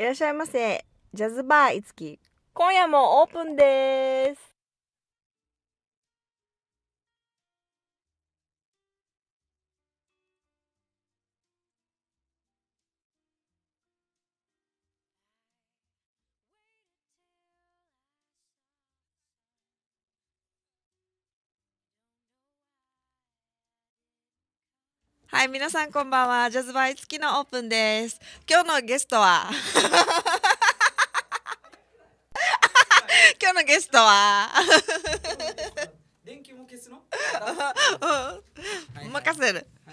いらっしゃいませ。ジャズバーいつき。今夜もオープンです。はい、皆さんこんばんは。ジャズバイ月のオープンです。今日のゲストは 今日のゲストは電気も消すの？任せる。今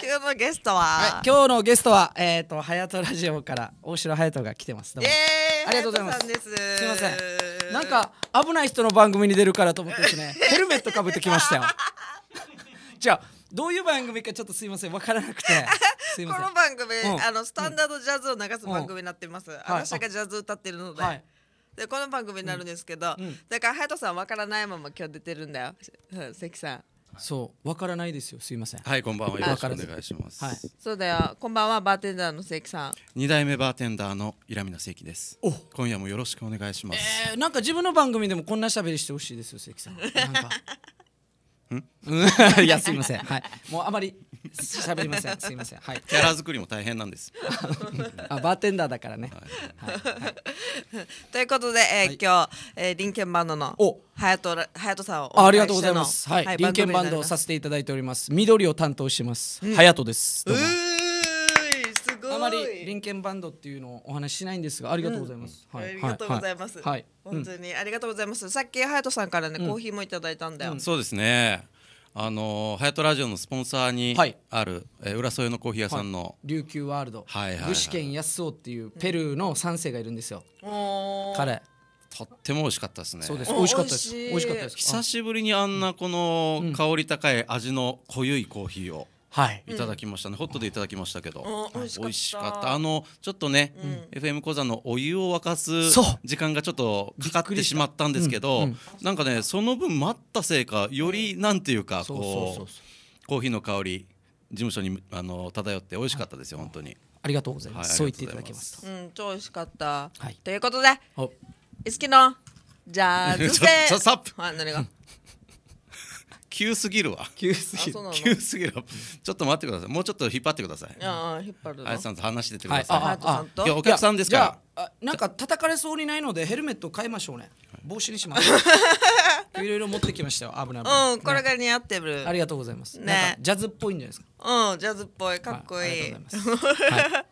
日のゲストは、はい、今日のゲストはえっ、ー、とハヤトラジオから大城ハヤトが来てます。どうもありがとうございます。す。すみません。なんか危ない人の番組に出るからと思ってですね、ヘルメットかぶってきましたよ。じゃあどういう番組かちょっとすいませんわからなくて この番組、うん、あのスタンダードジャズを流す番組になってます、うん、私がジャズ歌ってるので、はい、でこの番組になるんですけど、うん、だから隼人さんわからないまま今日出てるんだよ、うん、関さんそうわからないですよすいませんはいこんばんはよろしくお願いします、はい、そうだよこんばんはバーテンダーの関さん二代目バーテンダーのイラミナ関ですお今夜もよろしくお願いします、えー、なんか自分の番組でもこんな喋りしてほしいですよ関さんなんか いやすみません はいもうあまり喋りませんすみませんはいキャラ作りも大変なんですあバーテンダーだからね、はいということで、えーはい今日、えー、リンケンバンドのお隼人隼人さんをあありがとうございますはい、リンケンバンドをさせていただいております緑を担当してます、隼人ですどうもまりリンケンバンドっていうのをお話ししないんですがありがとうございます、うんはい、ありがとうございます、はい、本当にありがとうございますさっき隼人さんからね、コーヒーもいただいたんだよ、そうですねあのハヤトラジオのスポンサーにある、はい、え浦添のコーヒー屋さんの、はい、琉球ワールド、はいはいはい、具志堅康夫っていうペルーの三世がいるんですよ、うん、彼とっても美味しかったですねそうです美味しかったです美味しかったです久しぶりにあんなこの香り高い味の濃ゆいコーヒーをはいいただきましたね、ホットでいただきましたけど、美味しかったあのちょっとね、FM 講座のお湯を沸かす時間がちょっとかかってしまったんですけど、なんかねその分待ったせいかよりなんていうかこうコーヒーの香り事務所にあの漂って美味しかったですよ、本当に。ありがとうございます。そう言っていただきました。うん、超美味しかった。ということで、いつきのジャズフェス。急すぎるわ急すぎる急すぎるちょっと待ってくださいもうちょっと引っ張ってくださいああ引っ張るあやさんと話しててください、あはさんといやお客さんですからなんか叩かれそうにないのでヘルメット買いましょうね帽子にしますいろいろ持ってきましたよ危ない危ないうんこれが似合ってる、ありがとうございますねジャズっぽいんじゃないですかうんジャズっぽいかっこいい、はい、ありがとうございます、ハ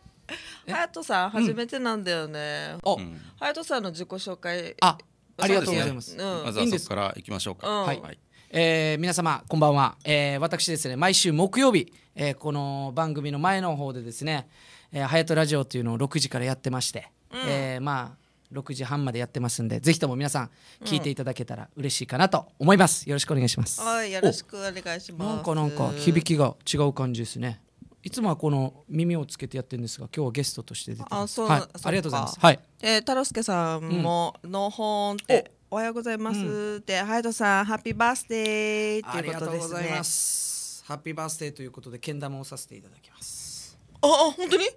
ヤトさん初めてなんだよね。ハヤトさんの自己紹介。あ、ありがとうございます。うん、まずはそこから行きましょうか。はい。えー、皆様こんばんは、えー、私ですね毎週木曜日、えー、この番組の前の方でですね「はやとラジオ」というのを6時からやってまして、うん、えー、まあ6時半までやってますんでぜひとも皆さん聞いていただけたら嬉しいかなと思います、うん、よろしくお願いしますはいよろしくお願いしますなんかなんか響きが違う感じですねいつもはこの耳をつけてやってるんですが、今日はゲストとして出てます。あ、そう、はい、ありがとうございます。はい。えー、太郎介さんも、うん、のほんっておはようございます」って「ハヤトさんハッピーバースデー」っいうことですね。ありがとうございます。ハッピーバースデーということでけん玉をさせていただきます。ああ本当に？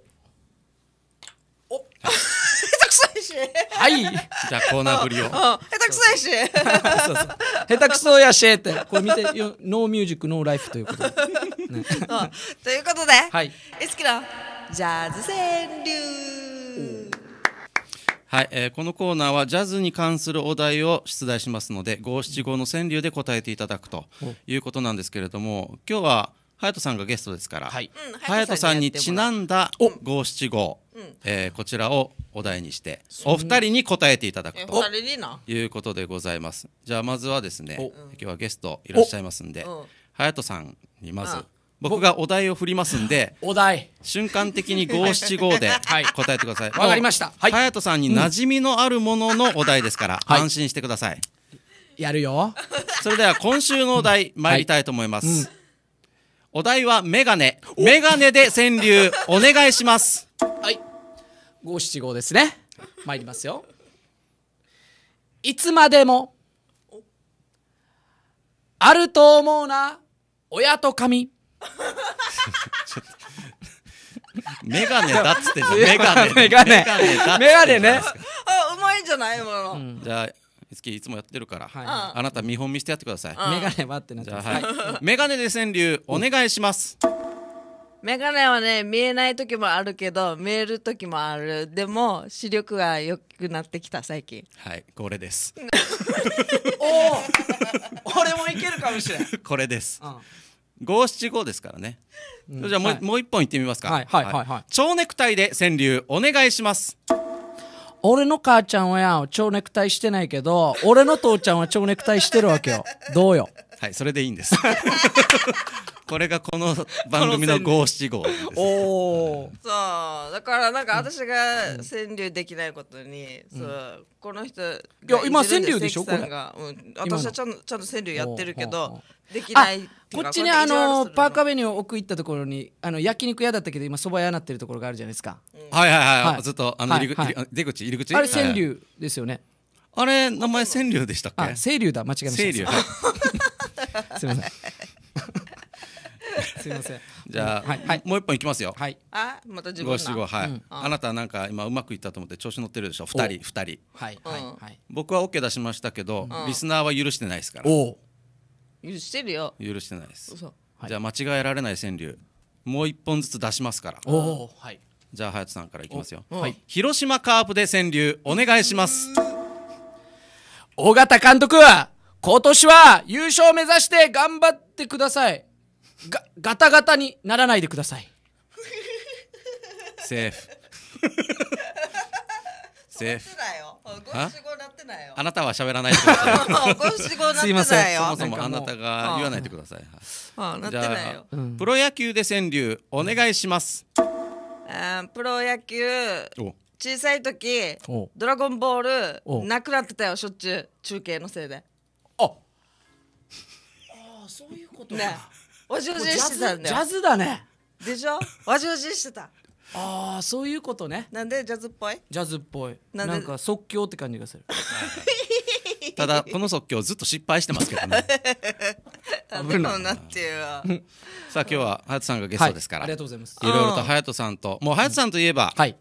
お。下手くそしはいじゃあコーナー振りを下手くそやしそそうう下手くそやしってこれ見てよノーミュージックノーライフということで、ね、ということで、はい、エスキのジャズ川柳はい、えー、このコーナーはジャズに関するお題を出題しますので五七五の川柳で答えていただくということなんですけれども今日は隼人さんがゲストですから、隼、は、人、い、さんにちなんだ五七五、えこちらをお題にしてお二人に答えていただくということでございますじゃあまずはですね今日はゲストいらっしゃいますんで、隼人さんにまず僕がお題を振りますんで お題瞬間的に五七五で答えてくださいわ、はい、かりました隼人さんに馴染みのあるもののお題ですから、安心してくださいやるよそれでは今週のお題参りたいと思います、お題はメガネメガネで川柳お願いしますはい五七五ですね参りますよいつまでもあると思うな親と神 メガネだっつってんじゃん。メガネ。メガネ。ね。あ、うまいんじゃないもの。じゃあ、いつきいつもやってるから、あなた見本見してやってください。メガネはってなってまはい、メガネで川柳、お願いします。メガネはね、見えない時もあるけど、見える時もある。でも、視力が良くなってきた、最近。はい、これです。おお俺 もいけるかもしれん。これです。うん五七五ですからね、うん、じゃあもうはい、もう一本いってみますかはいはいはいはい蝶ネクタイで川柳お願いします俺の母ちゃんはや蝶ネクタイしてないけど俺の父ちゃんは蝶ネクタイしてるわけよどうよはいそれでいいんです これがこの 番組の五七五おお、そうだからなんか私が川柳できないことに、うん、そうこの人いや今川柳でしょこれ、うん、私はちゃんちゃんと川柳やってるけどできないこっちにあのパーカーベニューを奥行ったところにあの焼肉屋だったけど今そば屋なってるところがあるじゃないですか、うん、はいはいはい、はい、ずっとあの入り、はい、はい、出口入り口あれ川柳ですよね、あれ名前川柳でしたっけ川柳だ間違いました清流、は い、すみません すいません。じゃあ、はい、もう一本いきますよ。はい。あ、また自分。五七五、はい、あなたなんか今うまくいったと思って調子乗ってるでしょ。二人、二人。はい、はい、はい。僕はオッケー出しましたけど、うん、リスナーは許してないですから。お許してるよ。許してないです。じゃあ間違えられない川柳、もう一本ずつ出しますから。おお、はい。じゃあ隼人さんからいきますよ。はい。広島カープで川柳お願いします。尾形監督、今年は優勝目指して頑張ってください。がガタガタにならないでくださいセーフセーフあなたは喋らないでくださいすいませんそもそもあなたが言わないでくださいじゃあ、プロ野球で川柳お願いします、プロ野球小さい時ドラゴンボールなくなってたよしょっちゅう中継のせいでああそういうことねわしわししてたんだジよャズだねでしょわしわししてたああそういうことねなんでジャズっぽいジャズっぽいななんか即興って感じがするただこの即興ずっと失敗してますけどね 危ないなっていうさあ今日は隼人さんがゲストですから、はい、ありがとうございますいろいろと隼人さんともう隼人さんといえば、はい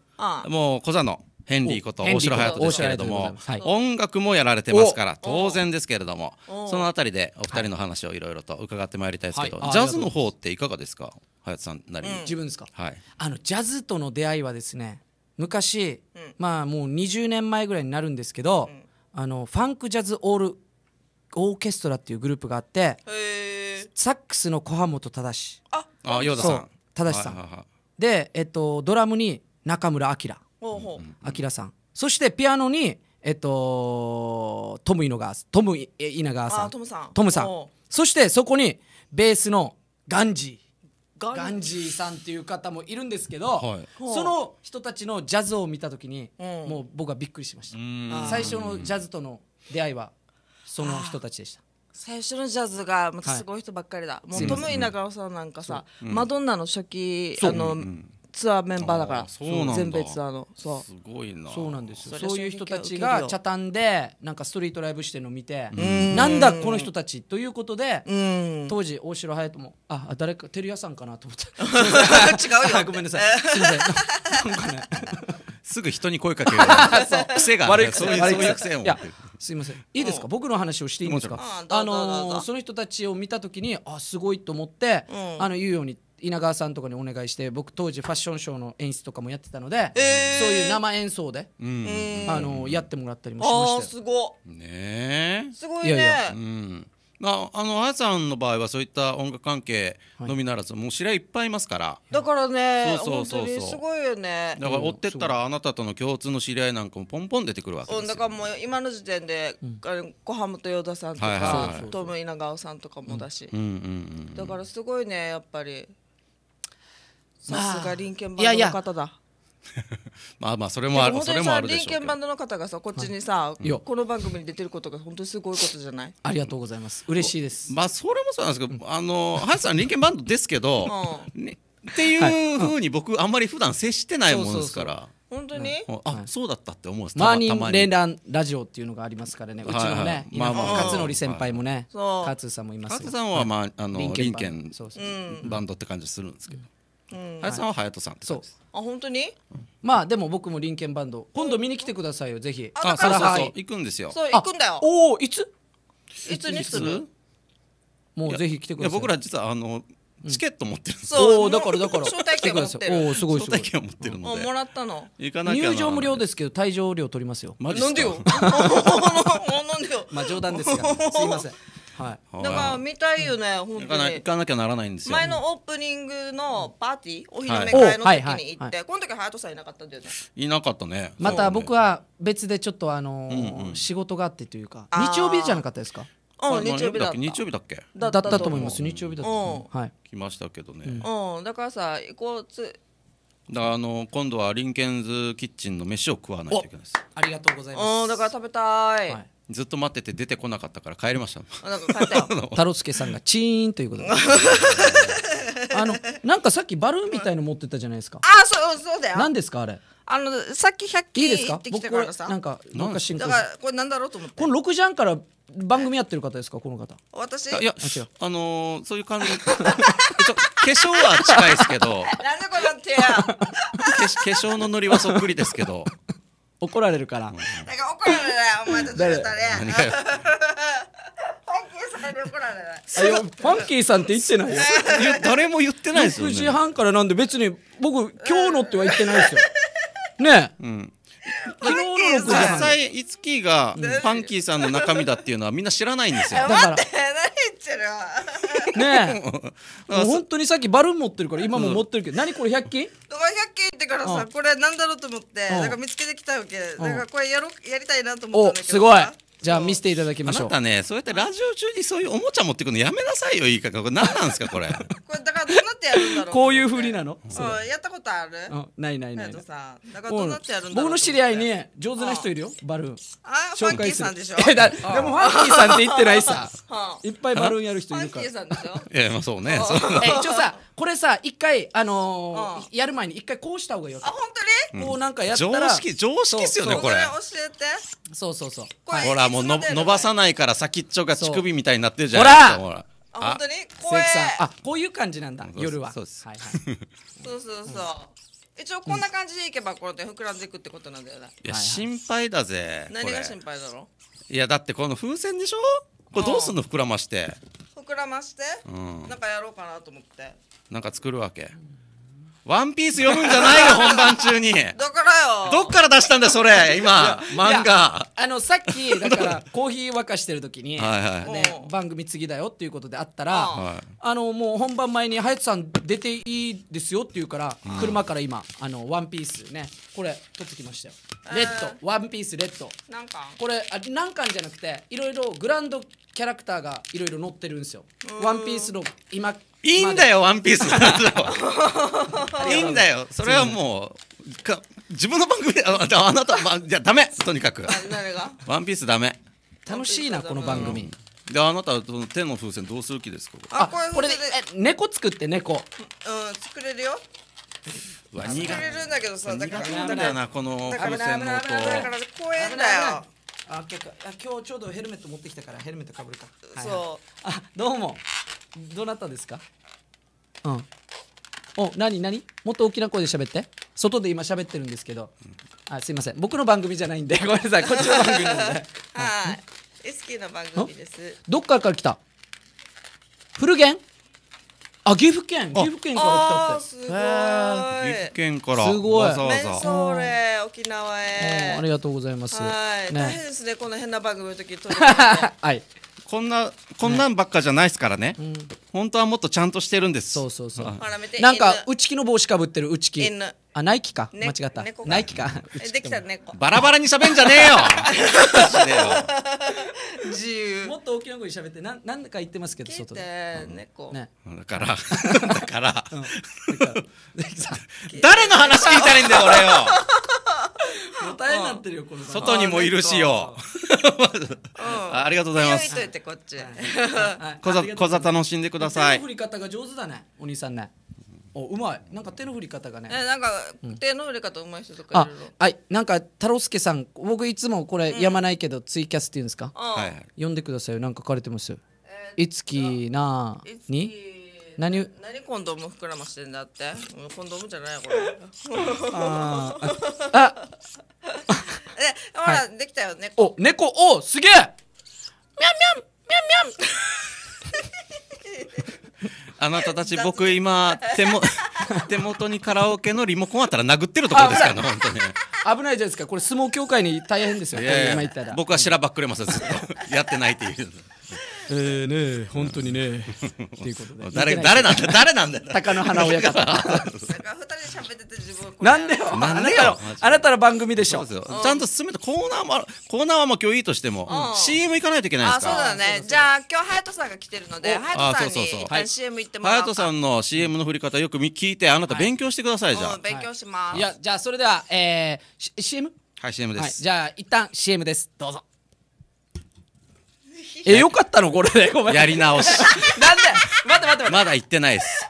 もう小座のヘンリーこと大城隼人ですけれども、はい、音楽もやられてますから当然ですけれどもそのあたりでお二人の話をいろいろと伺ってまいりたいですけど、はい、ジャズの方っていかがですか隼人さんなりに、うん、自分ですか、はい、あのジャズとの出会いはですね昔、うん、まあもう20年前ぐらいになるんですけど、うん、あのファンクジャズオールオーケストラっていうグループがあってサックスの小浜正ああ、っ忠さん、はいはいはい、で、えっと、ドラムに中村晃アキラさんそしてピアノにえっとトム・イノガートム・イナガーさんトムさんそしてそこにベースのガンジーガンジーさんっていう方もいるんですけど、はい、その人たちのジャズを見た時に、もう僕はびっくりしました最初のジャズとの出会いはその人たちでした最初のジャズがまたすごい人ばっかりだ、はい、もうトム・イナガーさんなんかさ、うん、マドンナの初期あの、うんツアーメンバーだから全米ツアーのそうすごいなそうなんですよそういう人たちが茶炭でなんかストリートライブしてるの見てなんだこの人たちということで当時大城隼人もあ誰か照屋さんかなと思って 違うよ ごめんなさいすいませんなんかね すぐ人に声かける癖が悪い癖そういう癖を持ってるすいませんいいですか僕の話をしていいんですかあのー、その人たちを見た時にあすごいと思って、うん、あの言うように稲川さんとかにお願いして僕当時ファッションショーの演出とかもやってたので、えー、そういう生演奏で、うん、あのやってもらったりもしましたあすごねすごいねいやいや、うんまあ、あのあやさんの場合はそういった音楽関係のみならず、はい、もう知り合いいっぱいいますからだからねそうそうそうすごいよねだから追ってったらあなたとの共通の知り合いなんかもポンポン出てくるわけですよ、だからもう今の時点で、うん、小浜と与田さんとか、はいはい、トム稲川さんとかもだし、うんうんうんうん、だからすごいねやっぱりさすがリンケンバンドの方だ。まあまあそれもあるそれもあるでしょうけど。バンドの方がさこっちにさ、はい、この番組に出てることが本当にすごいことじゃない？ありがとうございます。嬉しいです。まあそれもそうなんですけど、あの林さんリンケンバンドですけど、ね、っていうふうに僕あんまり普段接してないもんですから。そうそうそう本当に、はい、あ、はい、そうだったって思うんですマーニン・レンランラジオっていうのがありますからね、うちのね、まあまあ、勝則先輩もね、勝、さんもいます勝さんは、まあ、あの、リンケンバンドって感じするんですけど。うん林さんは隼人さんって感じあ本当にまあでも僕も臨検バンド今度見に来てくださいよぜひあそうそうそう行くんですよそう行くんだよおおいついつにするもうぜひ来てくいださい僕ら実はあのチケット持ってるんですそうだからだから招待来て券く持だっさているおおすごい招待券を持ってるのもうでもらったの行かなきゃ入場無料ですけど退場料取りますよマジでなんでよ なんでよまあ冗談ですがすいませんはい、だから見たいよね、うん、本当に行かなきゃならないんですよ前のオープニングのパーティーお披露目会の時に行って、この時隼人さんいなかったんだよねいなかったねまた僕は別でちょっとあのーうんうん、仕事があってというか日曜日じゃなかったですかうん、日曜日だっ日曜日だっけだったと思います日曜日だった、うん、はい来ましたけどね、うん、だからさ行こうつだあの今度はリンケンズキッチンの飯を食わないといけないですありがとうございますうんだから食べたい、はいずっと待ってて出てこなかったから帰りました太郎助さんがチーンということで あのなんかさっきバルーンみたいの持ってたじゃないですかあそうそうだよ何ですかあれあのさっき100均いいですか僕こなんかなんか進行だからこれなんだろうと思ってこの六6時半から番組やってる方ですかこの方私いやあ違うあのー、そういう感じ 化粧は近いですけど なんでこの手や化粧のノリはそっくりですけど怒られるからなんか怒られないお前たちだね 何がよファンキーさんに怒られないあいファンキーさんって言ってないよ 誰も言ってないですよ6時半からなんで別に僕今日のっては言ってないですよ ねうん昨日の6時実際いつきがファンキーさんの中身だっていうのはみんな知らないんですよだから待って何言ってるねう本当にさっきバルーン持ってるから今も持ってるけど、うん、何これ100均だ100均ってからさ、これなんだろうと思って、なんか見つけてきたわけ、だからこれやろやりたいなと思ったんだけどすごいじゃあ見せていただきましょうあなたねそうやってラジオ中にそういうおもちゃ持ってくのやめなさいよいいかこれ何なんですかこれこれだからどうなってやるんだろうこういうふうになの、うやったことあるないないないだからどうなってやるんだ僕の知り合いね上手な人いるよバルーンあファンキーさんでしょでもファンキーさんって言ってないさいっぱいバルーンやる人いるからファンキーさんでしょいまあそうね一応さこれさ一回あのやる前に一回こうした方がいいよあ本当にこうなんかやったら常識常識っすよねこれ教えてそうそうそうほらもうの伸ばさないから先っちょが乳首みたいになってるじゃないですかほらあ本当に怖いあこういう感じなんだ夜はそうそうそう一応こんな感じでいけばこれて膨らんでいくってことなんだよねいや心配だぜ何が心配だろいやだってこの風船でしょこれどうすんの膨らまして膨らまして、うん、なんかやろうかなと思ってなんか作るわけ、ワンピース読むんじゃないよ、本番中に。だからよ。どっから出したんだよ、それ、今、漫画。あの、さっき、だから、コーヒー沸かしてる時に、はいはいね、番組次だよっていうことであったら、はい、あの、もう本番前に、はやさん出ていいですよって言うから、車から今、あの、ワンピースね、これ、取ってきましたよ。レッド、ワンピースレッド。なんかこれ、あ、なんかじゃなくて、いろいろグランドキャラクターがいろいろ載ってるんですよワンピースの今いいんだよワンピース いいんだよそれはもうか自分の番組ああなた、ま、じゃダメとにかくワンピースダメ楽しいなこの番組、であなた手の風船どうする気ですかあこれこれで猫作って猫うん作れるよ作れるんだけどさだからだからこの風船の音だから怖えんだよあ今日ちょうどヘルメット持ってきたからヘルメットかぶるか、はいはい、そうあどうもどなたですかうんお何何もっと大きな声で喋って外で今喋ってるんですけど、あすいません僕の番組じゃないんでごめんなさい こっちの番組なんではいキーの番組ですどっからから来たフルゲンあ岐阜県岐阜県から来たってすごい岐阜県からすごいわざわざそれ沖縄へありがとうございますはい、ね、大変ですねこの変な番組の時撮はいこんなこんなんばっかじゃないですからね、ねうん、本当はもっとちゃんとしてるんですそうそうそう、はなんか内気の帽子かぶってる内気あ、ナイキか。ね、間違った。ナイキか。できた猫。バラバラに喋んじゃねえよ。自由。もっと大きな声で喋って、なん、なんだか言ってますけど、外で。猫。ね。だから。だから。誰の話聞いたらいいんだよ、俺よ。答えになってるよ、この。外にもいるしよ。ありがとうございます。こざ、こざ楽しんでください。振り方が上手だね、お兄さんね。おうまいなんか手の振り方がねえなんか手の振り方うまい人とかいるの、はいなんか太郎介さん僕いつもこれやまないけど、ツイキャスっていうんですか、はい呼んでくださいなんか書かれてますよ、えー、いつきなに何何コンドーム膨らましてんだってコンドームじゃないこれ ああ えほら、はい、できたよ猫お猫おすげえみゃんみゃんみゃんみゃんあなたたち僕今 手も 手元にカラオケのリモコンあったら殴ってるところですからね本当に危ないじゃないですかこれ相撲協会に大変ですよいやいや今言ったら僕はしらばっくれますずっとやってないっていう。えーね、本当にね。っていうことで。誰、誰なんだ、誰なんだ。高の花親方。二人で喋なんでよ。なんでよ。あなたの番組でしょちゃんと進めて、コーナーも、コーナーはもう今日いいとしても。CM 行かないといけないですか。そうだね。じゃあ、今日、隼人さんが来てるので。隼人さんに。CM 行ってもらう。隼人さんの CM の振り方、よく聞いて、あなた勉強してください。じゃあ。勉強します。いや、じゃあ、それでは、ええ、CM。はい、CM です。じゃあ、一旦 CM です。どうぞ。え、よかったのこれで。ごめん。やり直し。なんで待って待って待って。まだ行ってないです。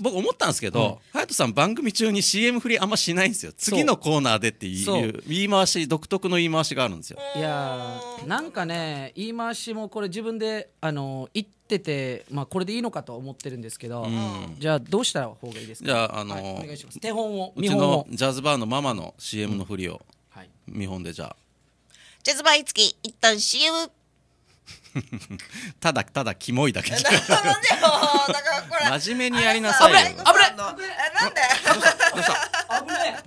僕思ったんですけど、隼、う、人、ん、さん番組中に CM 振りあんましないんですよ次のコーナーでっていう言い回し独特の言い回しがあるんですよいやーなんかね言い回しもこれ自分であの言ってて、まあ、これでいいのかと思ってるんですけど、うん、じゃあどうした方がいいですかじゃあ、あのーはい、お願いします手本をうちのジャズバーのママの CM の振りを、はい、見本でじゃあジャズバーいつき一旦 CM ただただキモいだけ なんでよだからこれ真面目にやりなさいよ危ない危ないなんで危ない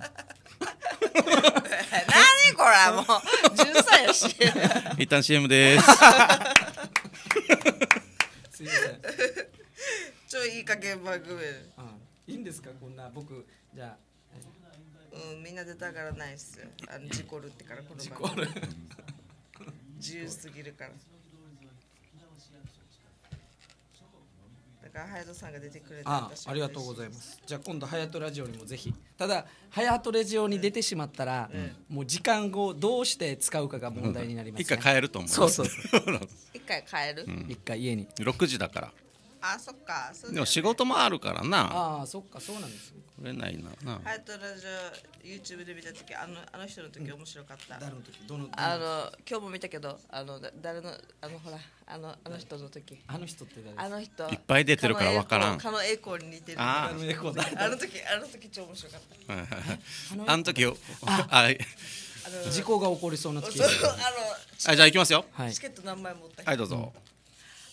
何これもう歳やし一旦 CM ですすちょいい加減番組、うん、いいんですかこんな僕じゃうんみんな出たがらないっすあの事故るってからこの番組自由すぎるからだから隼人さんが出てくれたあありがとうございますじゃあ今度隼人ラジオにもぜひただ隼人ラジオに出てしまったら、うん、もう時間をどうして使うかが問題になります、ねうん、一回帰ると思うそうそう 一回帰る、うん、一回家に6時だからあそっかそう、ね、でも仕事もあるからなあそっかそうなんですこれないななハヤトラジオ YouTube で見た時あのあの人の時面白かった、誰の時どのあの今日も見たけどあの誰のあのほらあのあの人の時あの人って誰あの人いっぱい出てるからわからん狩野英孝に似てるあの時あの時あの時超面白かったあの時あ 事故が起こりそうな時あのあじゃあ行きますよ、はい、チケット何枚持ったはいどうぞ、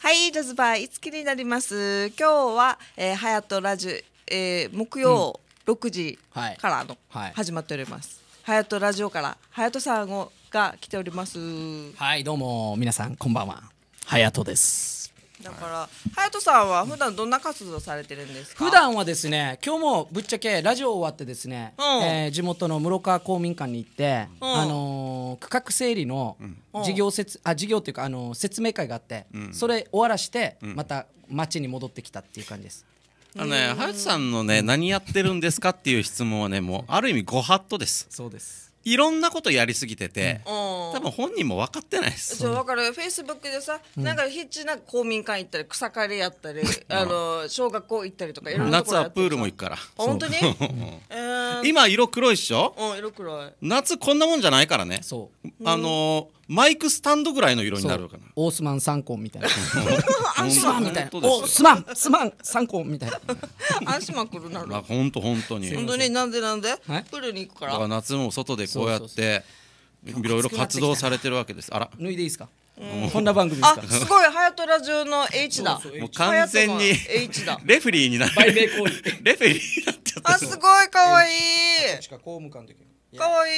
はい、ラズバー、いつきになります。今日は、えー、はやとラジオ、えー、木曜六時からの、始まっております。はやとラジオから、はやとさんをが来ております。はい、どうも、皆さん、こんばんは。はやとです。だから、は隼人さんは普段どんな活動されてるんですか普段はですね今日もぶっちゃけラジオ終わってですね、うん、えー、地元の室川公民館に行って、うん、あのー、区画整理の事業せつ、うん、あ事業というか、あのー、説明会があって、それ終わらして、また町に戻ってきたっていう感じです。あのね、はやさんのね、何やってるんですかっていう質問はね、もうある意味ご法度です。そうです。いろんなことやりすぎてて、うん、多分本人も分かってないですそう分かるフェイスブックでさ、うん、なんかヒッチな公民館行ったり草刈りやったり、うん、あの小学校行ったりとかいろんな夏はプールも行くから本当に、えー、今色黒いっしょ、うん、色黒い夏こんなもんじゃないからねそうあのマイクスタンドぐらいの色になるかなオースマン三根みたいなアンシマンみたいなオースマンスマン三根みたいなアンシュマン来るなるまあ本当本当に本当になんでなんでプールに行くからから夏も外でこうやっていろいろ活動されてるわけですあら脱いでいいですかうん、こんな番組ですから。すごい、ハヤトラジオの H だ。そうそうもう完全に H だ。レフリーになる。レフリーになっちゃった。あ、すごい可愛い。確か公務官できかわいい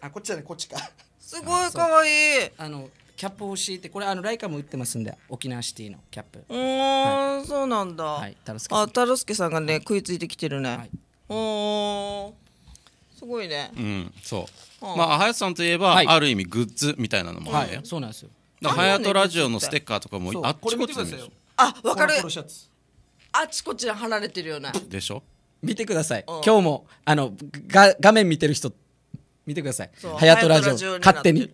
あこっちだねこっちかすごいかわいいあのキャップを敷いてこれあのライカも売ってますんで沖縄シティのキャップうん、はい、そうなんだ、はい、タロスケあタロスケさんがね、はい、食いついてきてるね、はい、おすごいねうんそう、はあ、まあ林さんといえば、はい、ある意味グッズみたいなのもあるよ、はい、そうなんですよだからラジオのステッカーとかもあっちこっちにあわかるあっちこっちに貼られてるよねでしょ見てください、うん今日もあのが画面見てる人見てくださいはやとラジオ勝ってに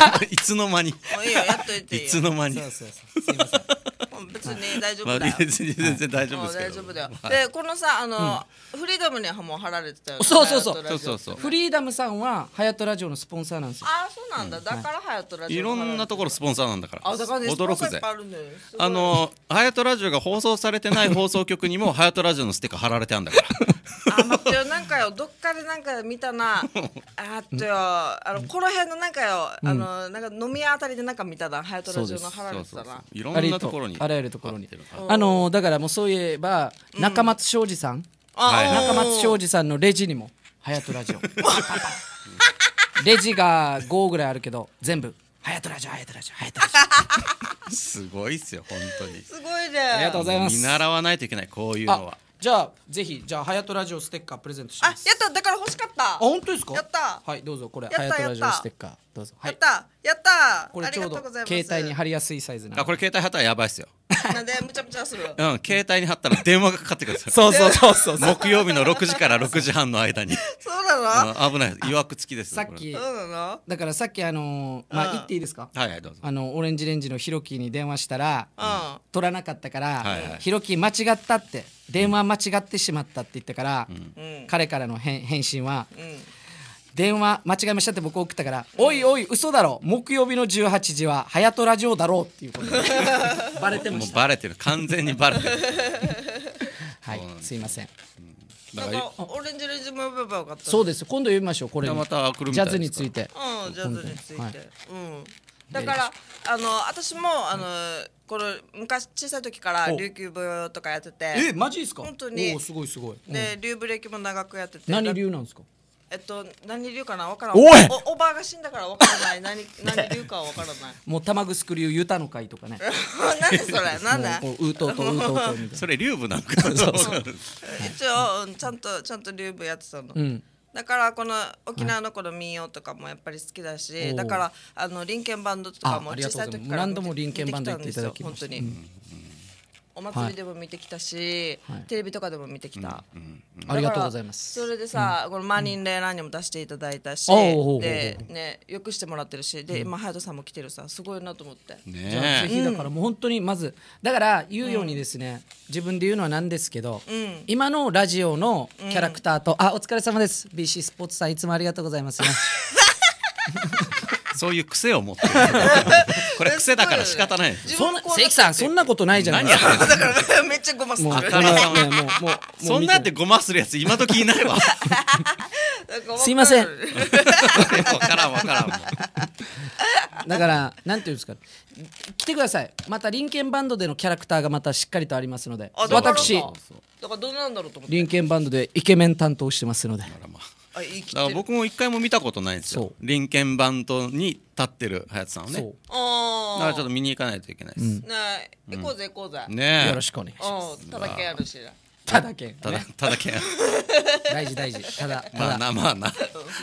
いつの間にいいやっといていつの間にそうそうそうすいません別に 大丈夫だよ、別に全然大丈夫です大丈夫だよ、でこのさあの、フリーダムにはもう貼られてたよ、ね、そうそうそうそうそうフリーダムさんはハヤトラジオのスポンサーなんですよあそうなんだ、だからハヤトラジオいろんなところスポンサーなんだからあだから、驚くぜあのハヤトラジオが放送されてない放送局にもハヤトラジオのステッカー貼られてあんだからあ待ってよなんかよどっかでなんか見たな あっとよあのこの辺のなんかよ、あのなんか飲み屋あたりでなんか見たなハヤトラジオのハラ腹にたないろんなところにあらゆるところにあのだからもうそういえば中松庄司さん、中松庄司さんのレジにもハヤトラジオ レジが五ぐらいあるけど全部ハヤトラジオハヤトラジオハヤトラジオ すごいっすよ本当にすごいねありがとうございます見習わないといけないこういうのはじゃあぜひじゃあハヤトラジオステッカープレゼントしあやっただから欲しかったあ本当ですかやったはいどうぞこれやとハヤトラジオステッカーどうぞはやっいたやったこれちょうどありがとうございます携帯に貼りやすいサイズなあこれ携帯貼ったらやばいっすよなんでむちゃむちゃする。うん、携帯に貼ったら電話がかかってくるんですよ。そうそうそうそう。木曜日の6時から6時半の間に。そうなの、うん、危ない。いわくつきです。さっき。そうなのだからさっきあのー、まあ言っていいですか、はいはい、どうぞ。あの、オレンジレンジのひろきに電話したら、うん、取らなかったから、はいはい、ひろき間違ったって、電話間違ってしまったって言ったから、うん、彼からの返信は、うん電話間違えましたって僕送ったから「おいおい嘘だろ木曜日の18時は「はやとラジオ」だろうっていうことで バレてまもうバレてる完全にバレてる はいすいませんだなんかオレンジレンジも呼べばよかったそうです今度読みましょうこれまた来るみジたャいですかズについてうんジャズについて、はいうんだからあの私もあの、この昔小さい時から琉球舞踊とかやっててえマジですか本当にすごいすごい、うんで、竜ブレーキも長くやってて何流なんですかえっと何流かなわからんおいおおばあが死んだからわからない何 何流かはわからないもう玉ぐすくりゆたの会とかね何 それなんだううとうとうとうとそれ流部なんか一応ちゃんとちゃんと流部やってたの、だからこの沖縄のこの民謡とかもやっぱり好きだし、だからあの林ンバンドとかも小さい時から何度も林ンバンド行っていただきまし本当に、お祭りでも見てきたし、はい、テレビとかでも見てきた、ありがとうございますそれでさ、うん、この「万人ニン・レイラン」にも出していただいたし、うん、でねよくしてもらってるしで今隼人さんも来てるさすごいなと思って、ね、じゃあ次だからもう本当にまずだから言うようにですね、自分で言うのはなんですけど、うん、今のラジオのキャラクターと、あお疲れ様です BC スポーツさんいつもありがとうございますね そういう癖を持って これ癖だから仕方ない関さんそんなことないじゃないですだからめっちゃごまするもうもうそんなってごまするやつ今時いないわ すいません分からん分からんだからなんていうんですか来てくださいまたリンバンドでのキャラクターがまたしっかりとありますので私だからどうなんだろうと思ってリンバンドでイケメン担当してますのであらまあだから僕も一回も見たことないんですよ臨県バントに立ってるやつさんをねだからちょっと見に行かないといけないです、ね行こうぜ行こうぜねよろしくお願いします。ただけただただけ 大事大事ただまあなまあな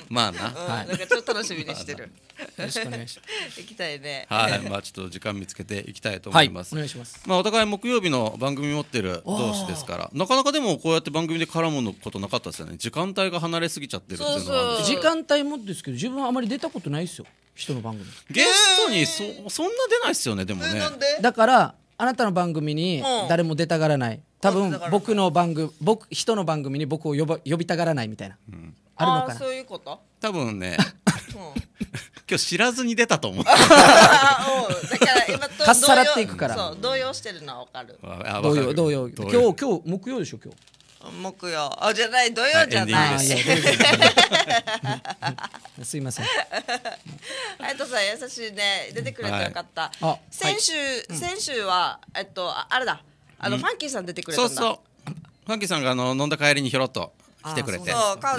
まあな、はい、なんかちょっと楽しみにしてる、よろしくお願いします行きたいねはいまあちょっと時間見つけていきたいと思います、お願いしますまあお互い木曜日の番組持ってる同士ですからなかなかでもこうやって番組で絡むことなかったですよね時間帯が離れすぎちゃってるっていうのは時間帯もですけど自分はあまり出たことないですよ人の番組ゲストにそそんな出ないですよねでもねだからあなたの番組に誰も出たがらない、多分僕の番組僕人の番組に僕を呼ば呼びたがらないみたいな、うん、あるのかなそういうこと多分ね、今日知らずに出たと思う だかっさらっていくから、そう動揺してるのは分かる動揺動揺今日今日木曜でしょ今日木曜あじゃない土曜じゃない。すいません。あやとさん優しいね出てくれてよかった。先週先週はえっとあれだあのファンキーさん出てくれたんだ。そうそうファンキーさんがあの飲んだ帰りにひょろっと来てくれて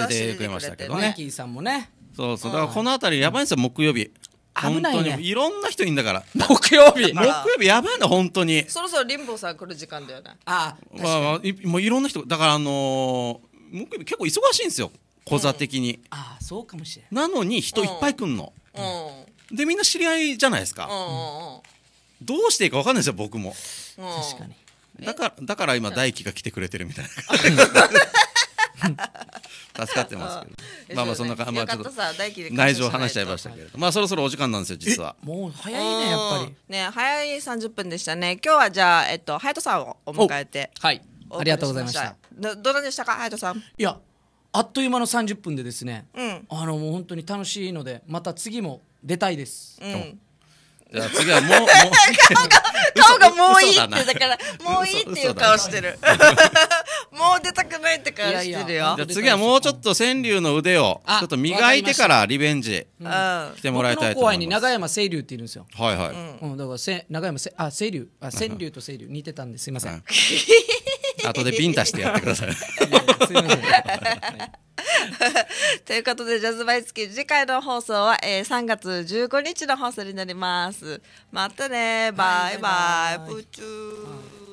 出てくれましたけどね。ファンキーさんもね。そうそうだからこの辺りやばいんですよ木曜日。危ないねいろんな人いんだから木曜日木曜日やばいな本当にそろそろリンボさん来る時間だよねああ、まあ、まあ、いもういろんな人だからあのー、木曜日結構忙しいんですよ小座的に、うん、ああそうかもしれないなのに人いっぱい来るの、うん、でみんな知り合いじゃないですか、うん、どうしていいか分かんないですよ僕も、確かにだからだから今大輝が来てくれてるみたいな 助かってますけどまあまあそんな感じ、まあ、ちょっと内情話しちゃいましたけどまあそろそろお時間なんですよ実はもう早いねやっぱりね早い30分でしたね今日はじゃあえっとハヤトさんをお迎えてはいありがとうございましたどどうでしたかハヤトさんいやあっという間の30分でですね、あのもう本当に楽しいのでまた次も出たいです、うんじゃあ次はもう 顔が、顔がもういいって、だから、もういいっていう顔してる。出たくないって感じてるよじゃあ次はもうちょっと川柳の腕をちょっと磨いてからリベンジ来てもらいたいと思います僕の後輩に長山清流っているんですよはいはい、うん、だからせ長山せあ清流あ川柳と清流似てたんですいません、後でビンタしてやってください すいません、ということで、ジャズバイスキー、次回の放送は、えー、3月15日の放送になります。またね、バイバイ、プチュー。